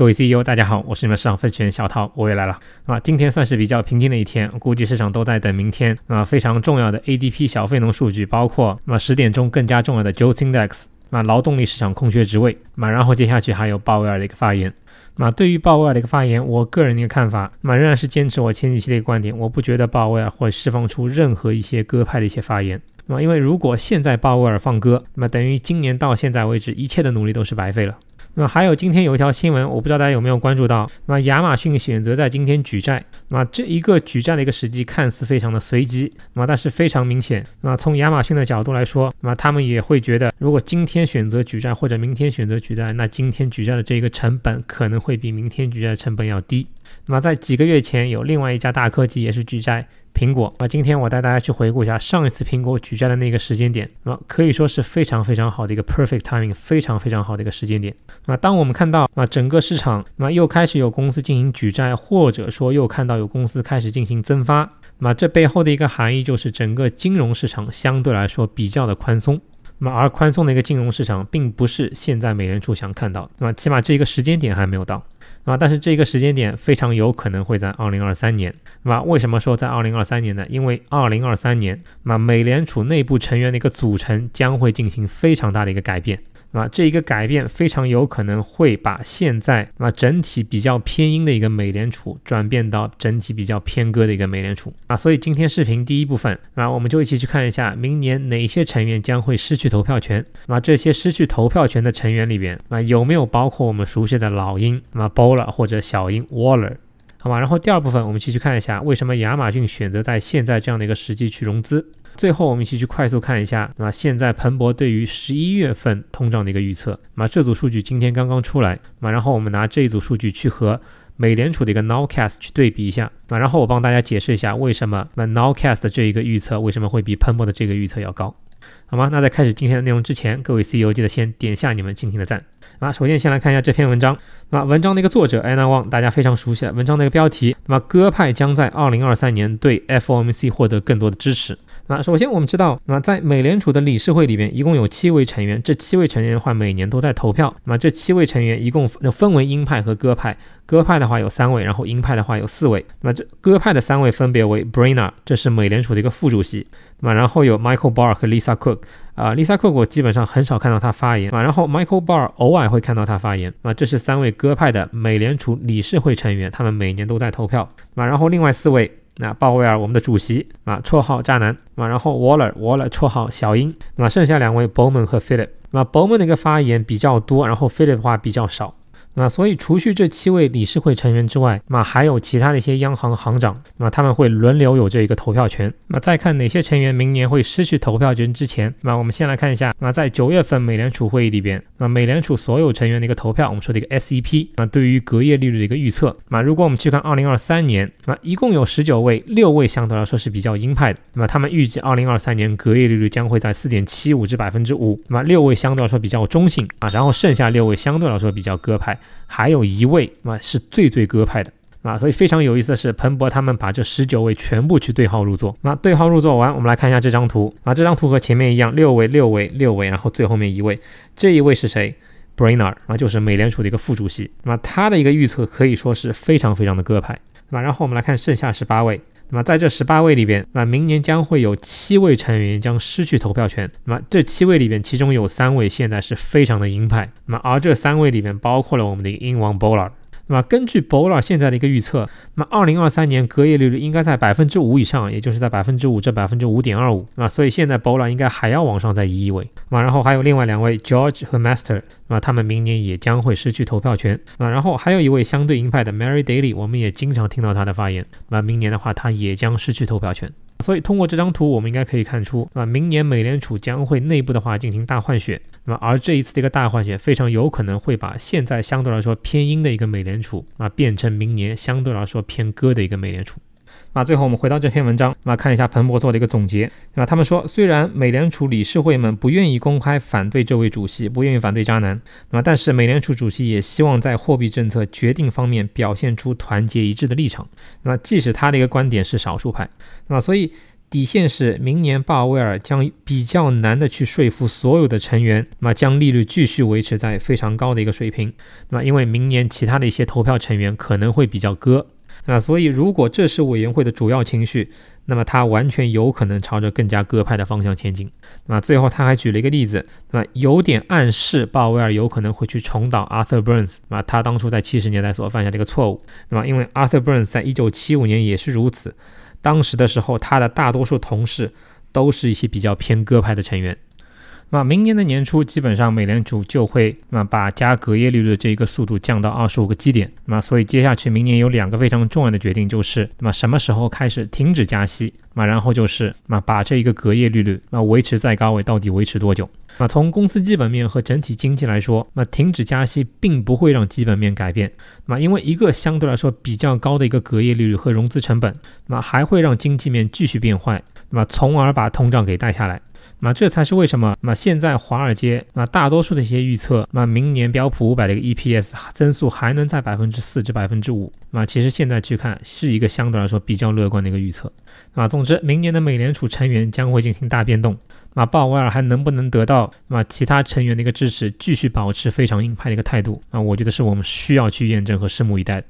各位 CEO，大家好，我是你们市场分析员小涛，我又来了。那今天算是比较平静的一天，估计市场都在等明天。那非常重要的 ADP 小非农数据，包括那么十点钟更加重要的 j o s Index，那劳动力市场空缺职位。那然后接下去还有鲍威尔的一个发言。那对于鲍威尔的一个发言，我个人的一个看法，那仍然是坚持我前几期的一个观点，我不觉得鲍威尔会释放出任何一些鸽派的一些发言。那因为如果现在鲍威尔放鸽，那么等于今年到现在为止一切的努力都是白费了。那么还有今天有一条新闻，我不知道大家有没有关注到。那么亚马逊选择在今天举债，那么这一个举债的一个时机看似非常的随机，那么但是非常明显。那么从亚马逊的角度来说，那么他们也会觉得，如果今天选择举债或者明天选择举债，那今天举债的这一个成本可能会比明天举债的成本要低。那么在几个月前，有另外一家大科技也是举债，苹果。那今天我带大家去回顾一下上一次苹果举债的那个时间点，那么可以说是非常非常好的一个 perfect timing，非常非常好的一个时间点。那么当我们看到，那整个市场，那么又开始有公司进行举债，或者说又看到有公司开始进行增发，那么这背后的一个含义就是整个金融市场相对来说比较的宽松。那么而宽松的一个金融市场，并不是现在美联储想看到，那么起码这一个时间点还没有到。啊，但是这个时间点非常有可能会在二零二三年，那为什么说在二零二三年呢？因为二零二三年，那美联储内部成员的一个组成将会进行非常大的一个改变。啊，这一个改变非常有可能会把现在啊整体比较偏鹰的一个美联储转变到整体比较偏鸽的一个美联储啊，所以今天视频第一部分啊，我们就一起去看一下明年哪些成员将会失去投票权。那这些失去投票权的成员里边啊，有没有包括我们熟悉的老鹰？那么 Boa l 或者小鹰 Waller。好吧，然后第二部分我们一起去看一下为什么亚马逊选择在现在这样的一个时机去融资。最后我们一起去快速看一下，那现在彭博对于十一月份通胀的一个预测，那这组数据今天刚刚出来，那然后我们拿这一组数据去和美联储的一个 nowcast 去对比一下，那然后我帮大家解释一下为什么那 nowcast 的这一个预测为什么会比彭博的这个预测要高。好吗？那在开始今天的内容之前，各位 CEO 记得先点下你们今天的赞啊！首先先来看一下这篇文章。那么文章的一个作者 Anna Wang，大家非常熟悉了。文章的一个标题，那么鸽派将在2023年对 FOMC 获得更多的支持。啊，首先我们知道，那么在美联储的理事会里面，一共有七位成员。这七位成员的话，每年都在投票。那么这七位成员一共分为鹰派和鸽派。鸽派的话有三位，然后鹰派的话有四位。那么这鸽派的三位分别为 Brainer，这是美联储的一个副主席。那么然后有 Michael Barr 和 Lisa Cook。啊，Lisa Cook 我基本上很少看到他发言啊，然后 Michael Barr 偶尔会看到他发言。啊，这是三位鸽派的美联储理事会成员，他们每年都在投票。啊，然后另外四位。那鲍威尔我们的主席啊，绰号渣男啊，然后 Waller Waller 绰号小鹰，那么剩下两位 Bowman 和 Philip，那 Bowman 的一个发言比较多，然后 Philip 的话比较少。那所以，除去这七位理事会成员之外，那还有其他的一些央行行长，那么他们会轮流有这一个投票权。那再看哪些成员明年会失去投票权之前，那么我们先来看一下。那在九月份美联储会议里边，那美联储所有成员的一个投票，我们说的一个 SEP，那对于隔夜利率的一个预测。那如果我们去看二零二三年，那么一共有十九位，六位相对来说是比较鹰派的，那么他们预计二零二三年隔夜利率将会在四点七五至百分之五。那么六位相对来说比较中性啊，然后剩下六位相对来说比较鸽派。还有一位啊是最最鸽派的啊，所以非常有意思的是，彭博他们把这十九位全部去对号入座。那对号入座完，我们来看一下这张图啊，这张图和前面一样，六位六位六位，然后最后面一位，这一位是谁 b r e i n e r 啊，就是美联储的一个副主席。那么他的一个预测可以说是非常非常的鸽派，对吧？然后我们来看剩下十八位。那么在这十八位里边，那明年将会有七位成员将失去投票权。那么这七位里边，其中有三位现在是非常的鹰派。那么而这三位里面包括了我们的鹰王 b o l 博 r 那么根据 b o r r 现在的一个预测，那么2023年隔夜利率应该在百分之五以上，也就是在百分之五至百分之五点二五。啊，所以现在 b o r r 应该还要往上再移一位。啊，然后还有另外两位 George 和 Master，那么他们明年也将会失去投票权。啊，然后还有一位相对鹰派的 Mary Daly，我们也经常听到他的发言。那明年的话，他也将失去投票权。所以通过这张图，我们应该可以看出，那么明年美联储将会内部的话进行大换血，那么而这一次的一个大换血，非常有可能会把现在相对来说偏鹰的一个美联储，啊变成明年相对来说偏鸽的一个美联储。那最后我们回到这篇文章，那看一下彭博做的一个总结，对吧？他们说，虽然美联储理事会们不愿意公开反对这位主席，不愿意反对渣男，那么但是美联储主席也希望在货币政策决定方面表现出团结一致的立场，那么即使他的一个观点是少数派，那么所以底线是明年鲍威尔将比较难的去说服所有的成员，那么将利率继续维持在非常高的一个水平，那么因为明年其他的一些投票成员可能会比较割。那所以，如果这是委员会的主要情绪，那么他完全有可能朝着更加鸽派的方向前进。那最后他还举了一个例子，那有点暗示鲍威尔有可能会去重蹈 Arthur Burns 啊他当初在七十年代所犯下这个错误。那么因为 Arthur Burns 在一九七五年也是如此，当时的时候他的大多数同事都是一些比较偏鸽派的成员。那明年的年初，基本上美联储就会，那把加隔夜利率的这一个速度降到二十五个基点。那所以接下去明年有两个非常重要的决定，就是，那么什么时候开始停止加息？那然后就是，那把这一个隔夜利率，那维持在高位到底维持多久？那从公司基本面和整体经济来说，那停止加息并不会让基本面改变。那因为一个相对来说比较高的一个隔夜利率和融资成本，那还会让经济面继续变坏，那么从而把通胀给带下来。那这才是为什么？那现在华尔街那大多数的一些预测，那明年标普五百的一个 EPS 增速还能在百分之四至百分之五。那其实现在去看，是一个相对来说比较乐观的一个预测。那总之，明年的美联储成员将会进行大变动。那鲍威尔还能不能得到那其他成员的一个支持，继续保持非常硬派的一个态度？那我觉得是我们需要去验证和拭目以待。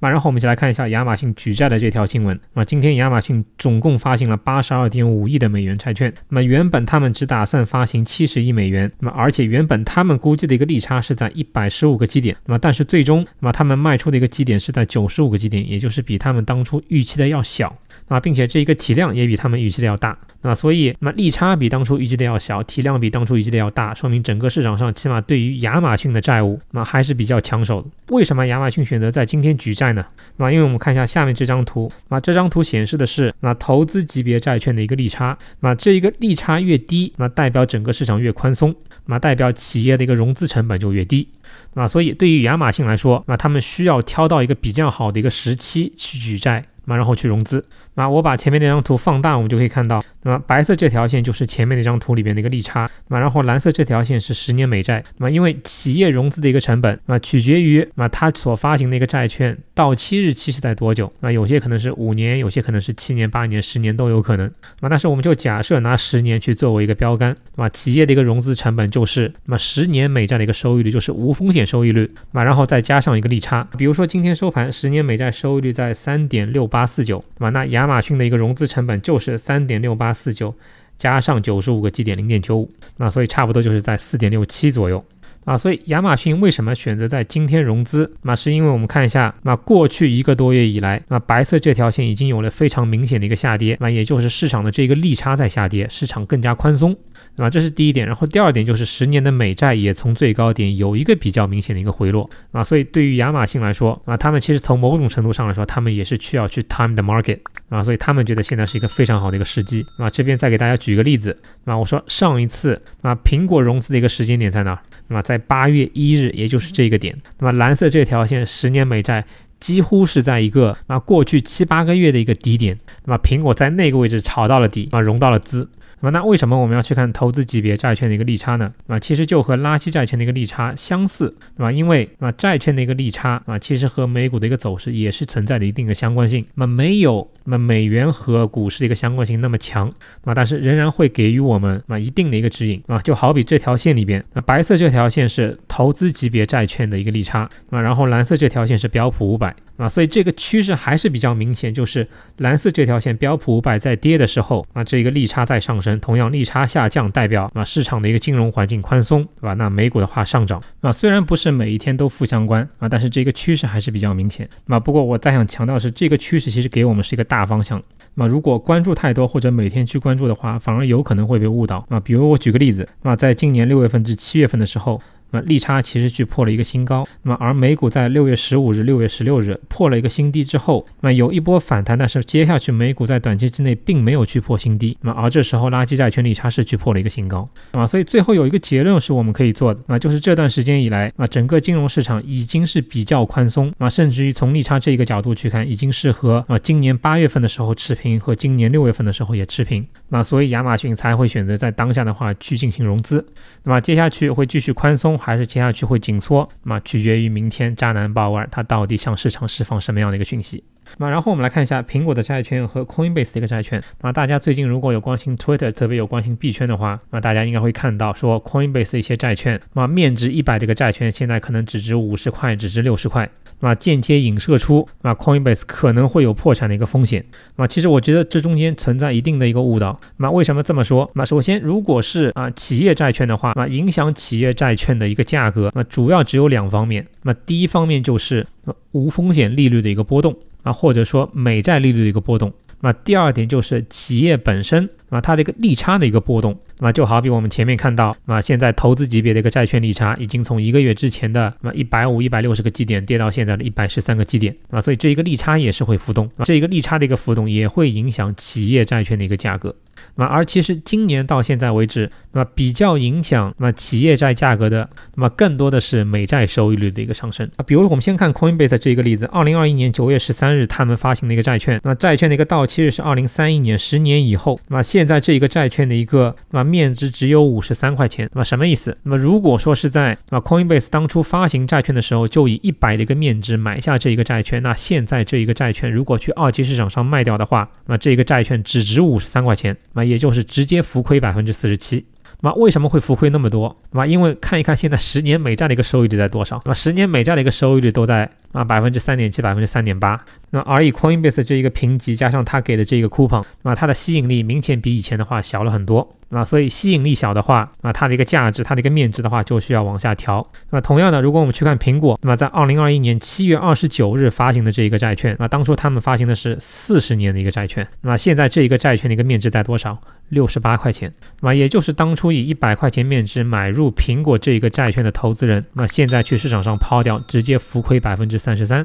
那然后我们一起来看一下亚马逊举债的这条新闻。那么今天亚马逊总共发行了八十二点五亿的美元债券。那么原本他们只打算发行七十亿美元。那么而且原本他们估计的一个利差是在一百十五个基点。那么但是最终，那么他们卖出的一个基点是在九十五个基点，也就是比他们当初预期的要小。啊，并且这一个体量也比他们预期的要大。那所以，那么利差比当初预计的要小，体量比当初预计的要大，说明整个市场上起码对于亚马逊的债务，那还是比较抢手的。为什么亚马逊选择在今天举债？那，因为我们看一下下面这张图，那这张图显示的是那投资级别债券的一个利差，那这一个利差越低，那代表整个市场越宽松，那代表企业的一个融资成本就越低，那所以对于亚马逊来说，那他们需要挑到一个比较好的一个时期去举债。那然后去融资。那我把前面那张图放大，我们就可以看到，那么白色这条线就是前面那张图里面的一个利差。那么然后蓝色这条线是十年美债。那么因为企业融资的一个成本，那取决于那它所发行的一个债券到期日期是在多久。那有些可能是五年，有些可能是七年、八年、十年都有可能。那那时我们就假设拿十年去作为一个标杆。那么企业的一个融资成本就是那么十年美债的一个收益率就是无风险收益率。那然后再加上一个利差，比如说今天收盘十年美债收益率在三点六。八四九，对吧？那亚马逊的一个融资成本就是三点六八四九加上九十五个基点零点九五，那所以差不多就是在四点六七左右，啊，所以亚马逊为什么选择在今天融资？那是因为我们看一下，那过去一个多月以来，那白色这条线已经有了非常明显的一个下跌，那也就是市场的这个利差在下跌，市场更加宽松。那么这是第一点，然后第二点就是十年的美债也从最高点有一个比较明显的一个回落啊，所以对于亚马逊来说啊，他们其实从某种程度上来说，他们也是需要去 time the market 啊，所以他们觉得现在是一个非常好的一个时机啊。这边再给大家举一个例子啊，我说上一次啊苹果融资的一个时间点在哪儿？那么在八月一日，也就是这个点，那么蓝色这条线十年美债几乎是在一个啊过去七八个月的一个低点，那么苹果在那个位置炒到了底啊融到了资。那么，那为什么我们要去看投资级别债券的一个利差呢？啊，其实就和拉稀债券的一个利差相似，对吧？因为啊，债券的一个利差啊，其实和美股的一个走势也是存在着一定的相关性。那么，没有那么美元和股市的一个相关性那么强，啊，但是仍然会给予我们啊一定的一个指引，啊，就好比这条线里边，那白色这条线是投资级别债券的一个利差，啊，然后蓝色这条线是标普五百。啊，所以这个趋势还是比较明显，就是蓝色这条线标普五百在跌的时候，啊，这个利差在上升；同样，利差下降代表啊，市场的一个金融环境宽松，对吧？那美股的话上涨，啊，虽然不是每一天都负相关，啊，但是这个趋势还是比较明显。那不过我再想强调是，这个趋势其实给我们是一个大方向。那如果关注太多或者每天去关注的话，反而有可能会被误导。啊，比如我举个例子，啊，在今年六月份至七月份的时候。那么利差其实去破了一个新高，那么而美股在六月十五日、六月十六日破了一个新低之后，那么有一波反弹，但是接下去美股在短期之内并没有去破新低，那么而这时候垃圾债券利差是去破了一个新高，啊，所以最后有一个结论是我们可以做的啊，就是这段时间以来啊，整个金融市场已经是比较宽松，啊，甚至于从利差这一个角度去看，已经是和啊今年八月份的时候持平，和今年六月份的时候也持平，那所以亚马逊才会选择在当下的话去进行融资，那么接下去会继续宽松。还是接下去会紧缩，那么取决于明天渣男鲍威尔他到底向市场释放什么样的一个讯息。那然后我们来看一下苹果的债券和 Coinbase 的一个债券。那大家最近如果有关心 Twitter，特别有关心币圈的话，那大家应该会看到说 Coinbase 的一些债券，那面值一百的一个债券，现在可能只值五十块，只值六十块。那么间接影射出，那 Coinbase 可能会有破产的一个风险。那其实我觉得这中间存在一定的一个误导。那为什么这么说？那首先，如果是啊企业债券的话，那影响企业债券的一个价格，那主要只有两方面。那第一方面就是，无风险利率的一个波动。啊，或者说美债利率的一个波动，那么第二点就是企业本身啊，它的一个利差的一个波动，那么就好比我们前面看到，啊现在投资级别的一个债券利差已经从一个月之前的那么一百五、一百六十个基点跌到现在的一百十三个基点，啊，所以这一个利差也是会浮动，这一个利差的一个浮动也会影响企业债券的一个价格。那么，而其实今年到现在为止，那么比较影响那么企业债价格的，那么更多的是美债收益率的一个上升。啊。比如我们先看 Coinbase 这一个例子，二零二一年九月十三日他们发行的一个债券，那么债券的一个到期日是二零三一年十年以后。那么现在这一个债券的一个那么面值只有五十三块钱，那么什么意思？那么如果说是在那么 Coinbase 当初发行债券的时候就以一百的一个面值买下这一个债券，那现在这一个债券如果去二级市场上卖掉的话，那么这一个债券只值五十三块钱。那也就是直接浮亏百分之四十七。那么为什么会浮亏那么多？那么因为看一看现在十年美债的一个收益率在多少？那么十年美债的一个收益率都在啊百分之三点七、百分之三点八。那么而以 Coinbase 这一个评级加上它给的这个 coupon，那么它的吸引力明显比以前的话小了很多。那所以吸引力小的话，那它的一个价值，它的一个面值的话，就需要往下调。那么同样的，如果我们去看苹果，那么在二零二一年七月二十九日发行的这一个债券，那当初他们发行的是四十年的一个债券，那么现在这一个债券的一个面值在多少？六十八块钱。那么也就是当初以一百块钱面值买入苹果这一个债券的投资人，那么现在去市场上抛掉，直接浮亏百分之三十三。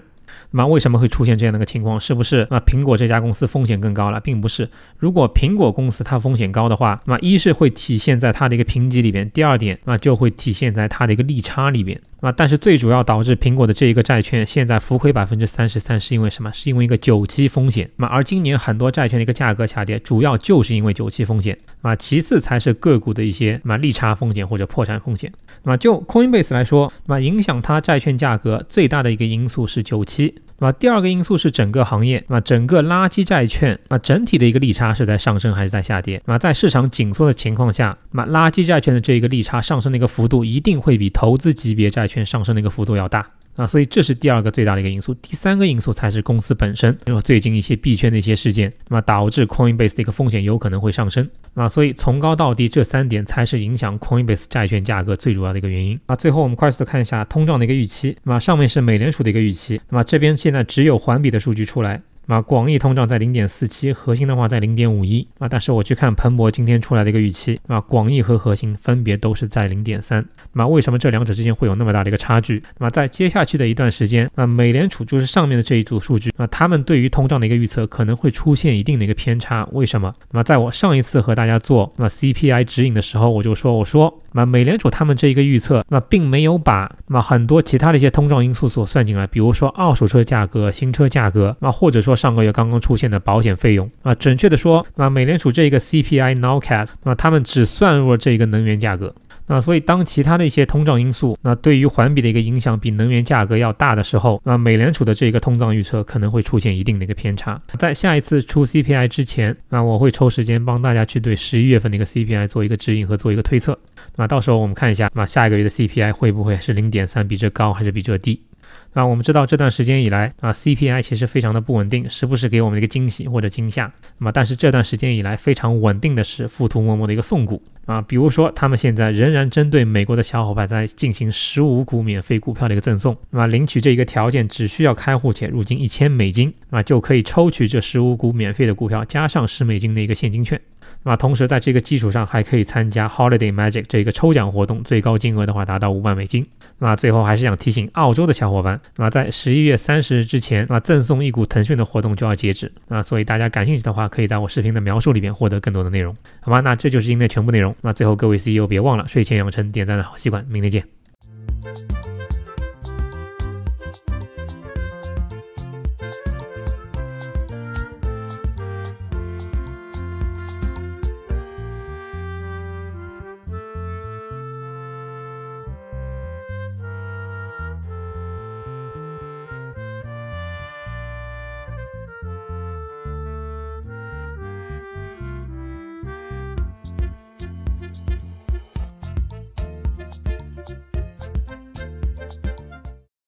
那么为什么会出现这样的一个情况？是不是？那苹果这家公司风险更高了？并不是。如果苹果公司它风险高的话，那么一是会体现在它的一个评级里边，第二点，那就会体现在它的一个利差里边。那但是最主要导致苹果的这一个债券现在浮亏百分之三十三，是因为什么？是因为一个久期风险。那而今年很多债券的一个价格下跌，主要就是因为久期风险。啊，其次才是个股的一些什么利差风险或者破产风险。那么就 Coinbase 来说，那么影响它债券价格最大的一个因素是久期。那么第二个因素是整个行业，那么整个垃圾债券啊整体的一个利差是在上升还是在下跌？那么在市场紧缩的情况下，那么垃圾债券的这一个利差上升的一个幅度一定会比投资级别债券上升的一个幅度要大。啊，所以这是第二个最大的一个因素，第三个因素才是公司本身。因为最近一些币圈的一些事件，那么导致 Coinbase 的一个风险有可能会上升。啊，所以从高到低，这三点才是影响 Coinbase 债券价格最主要的一个原因。啊，最后我们快速的看一下通胀的一个预期。那么上面是美联储的一个预期。那么这边现在只有环比的数据出来。啊，广义通胀在零点四七，核心的话在零点五一啊。但是我去看彭博今天出来的一个预期啊，广义和核心分别都是在零点三。那么为什么这两者之间会有那么大的一个差距？那么在接下去的一段时间，那美联储就是上面的这一组数据，那他们对于通胀的一个预测可能会出现一定的一个偏差。为什么？那么在我上一次和大家做那 CPI 指引的时候，我就说，我说，那美联储他们这一个预测，那并没有把那么很多其他的一些通胀因素所算进来，比如说二手车价格、新车价格，那或者说。上个月刚刚出现的保险费用啊，准确的说，那美联储这一个 CPI nowcast，那他们只算入了这一个能源价格，那所以当其他的一些通胀因素，那对于环比的一个影响比能源价格要大的时候，那美联储的这个通胀预测可能会出现一定的一个偏差。在下一次出 CPI 之前，那我会抽时间帮大家去对十一月份的一个 CPI 做一个指引和做一个推测，那到时候我们看一下，那下一个月的 CPI 会不会是零点三，比这高还是比这低？啊，我们知道这段时间以来啊，CPI 其实非常的不稳定，时不时给我们一个惊喜或者惊吓。那么，但是这段时间以来非常稳定的是富途默默的一个送股啊，比如说他们现在仍然针对美国的小伙伴在进行十五股免费股票的一个赠送。那么，领取这一个条件只需要开户且入金一千美金啊，就可以抽取这十五股免费的股票加上十美金的一个现金券。那么同时，在这个基础上还可以参加 Holiday Magic 这个抽奖活动，最高金额的话达到五万美金。那么最后还是想提醒澳洲的小伙伴，那么在十一月三十日之前，那赠送一股腾讯的活动就要截止。那所以大家感兴趣的话，可以在我视频的描述里面获得更多的内容，好吗？那这就是今天的全部内容。那最后各位 CEO 别忘了睡前养成点赞的好习惯，明天见。